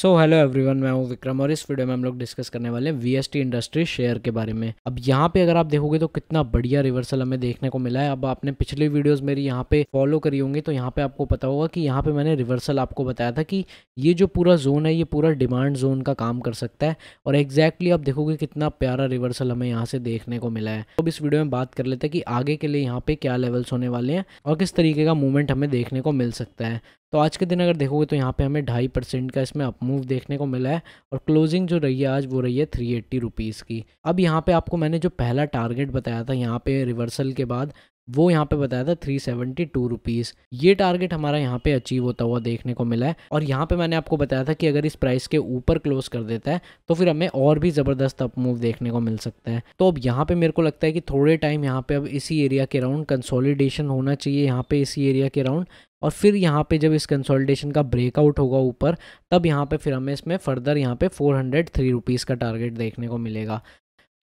so hello everyone मैं हूं विक्रम और इस वीडियो में हम लोग डिस्कस करने वाले हैं वीएसटी इंडस्ट्री शेयर के बारे में अब यहाँ पे अगर आप देखोगे तो कितना बढ़िया रिवर्सल हमें देखने को मिला है अब आपने पिछली वीडियोस मेरी यहाँ पे फॉलो करी होंगी तो यहाँ पे आपको पता होगा कि यहाँ पे मैंने रिवर्सल आपको बताया था कि ये जो पूरा जोन है ये पूरा डिमांड जोन का काम कर सकता है और एग्जैक्टली आप देखोगे कितना प्यारा रिवर्सल हमें यहाँ से देखने को मिला है तो अब इस वीडियो में बात कर लेते हैं कि आगे के लिए यहाँ पे क्या लेवल्स होने वाले हैं और किस तरीके का मूवमेंट हमें देखने को मिल सकता है तो आज के दिन अगर देखोगे तो यहाँ पे हमें ढाई परसेंट का इसमें अप मूव देखने को मिला है और क्लोजिंग जो रही है आज वो रही है थ्री एट्टी रुपीज़ की अब यहाँ पे आपको मैंने जो पहला टारगेट बताया था यहाँ पे रिवर्सल के बाद वो यहाँ पे बताया था थ्री सेवेंटी टू रुपीज़ ये टारगेट हमारा यहाँ पे अचीव होता हुआ देखने को मिला है और यहाँ पे मैंने आपको बताया था कि अगर इस प्राइस के ऊपर क्लोज कर देता है तो फिर हमें और भी ज़बरदस्त अप मूव देखने को मिल सकता है तो अब यहाँ पे मेरे को लगता है कि थोड़े टाइम यहाँ पे अब इसी एरिया के राउंड कंसोलिडेशन होना चाहिए यहाँ पे इसी एरिया के राउंड और फिर यहाँ पे जब इस कंसोलिडेशन का ब्रेकआउट होगा ऊपर तब यहाँ पे फिर हमें इसमें फर्दर यहाँ पे फोर हंड्रेड थ्री रुपीज़ का टारगेट देखने को मिलेगा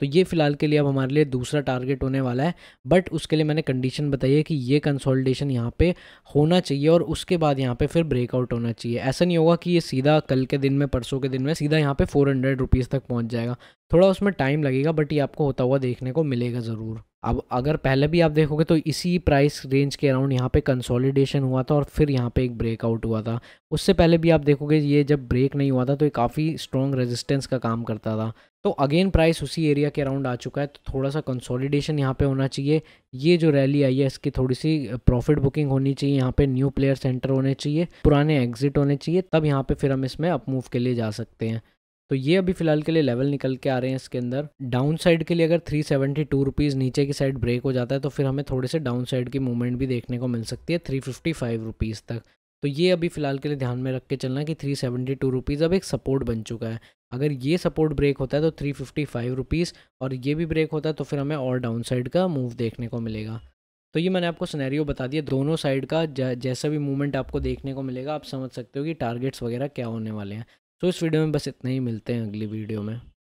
तो ये फ़िलहाल के लिए अब हमारे लिए दूसरा टारगेट होने वाला है बट उसके लिए मैंने कंडीशन बताई है कि ये कंसोलिडेशन यहाँ पे होना चाहिए और उसके बाद यहाँ पे फिर ब्रेकआउट होना चाहिए ऐसा नहीं होगा कि ये सीधा कल के दिन में परसों के दिन में सीधा यहाँ पे फोर हंड्रेड रुपीज़ तक पहुँच जाएगा थोड़ा उसमें टाइम लगेगा बट ये आपको होता हुआ देखने को मिलेगा ज़रूर अब अगर पहले भी आप देखोगे तो इसी प्राइस रेंज के अराउंड यहाँ पे कंसोलिडेशन हुआ था और फिर यहाँ पे एक ब्रेकआउट हुआ था उससे पहले भी आप देखोगे ये जब ब्रेक नहीं हुआ था तो ये काफ़ी स्ट्रॉन्ग रेजिस्टेंस का काम करता था तो अगेन प्राइस उसी एरिया के अराउंड आ चुका है तो थोड़ा सा कंसोलिडेशन यहाँ पे होना चाहिए ये जो रैली आई है इसकी थोड़ी सी प्रॉफिट बुकिंग होनी चाहिए यहाँ पे न्यू प्लेयर सेंटर होने चाहिए पुराने एग्जिट होने चाहिए तब यहाँ पे फिर हम इसमें अपमूव के लिए जा सकते हैं तो ये अभी फिलहाल के लिए लेवल निकल के आ रहे हैं इसके अंदर डाउन साइड के लिए अगर थ्री सेवेंटी टू रुपीज़ नीचे की साइड ब्रेक हो जाता है तो फिर हमें थोड़े से डाउन साइड की मूवमेंट भी देखने को मिल सकती है थ्री फिफ्टी फाइव रुपीज़ तक तो ये अभी फ़िलहाल के लिए ध्यान में रख के चलना कि थ्री सेवेंटी टू रुपीज़ अब एक सपोर्ट बन चुका है अगर ये सपोर्ट ब्रेक होता है तो थ्री फिफ्टी फाइव रुपीज़ और ये भी ब्रेक होता है तो फिर हमें और डाउन साइड का मूव देखने को मिलेगा तो ये मैंने आपको सिनेरियो बता दिया दोनों साइड का जैसा भी मूवमेंट आपको देखने को मिलेगा आप समझ सकते हो कि टारगेट्स वगैरह क्या होने वाले हैं तो इस वीडियो में बस इतना ही मिलते हैं अगली वीडियो में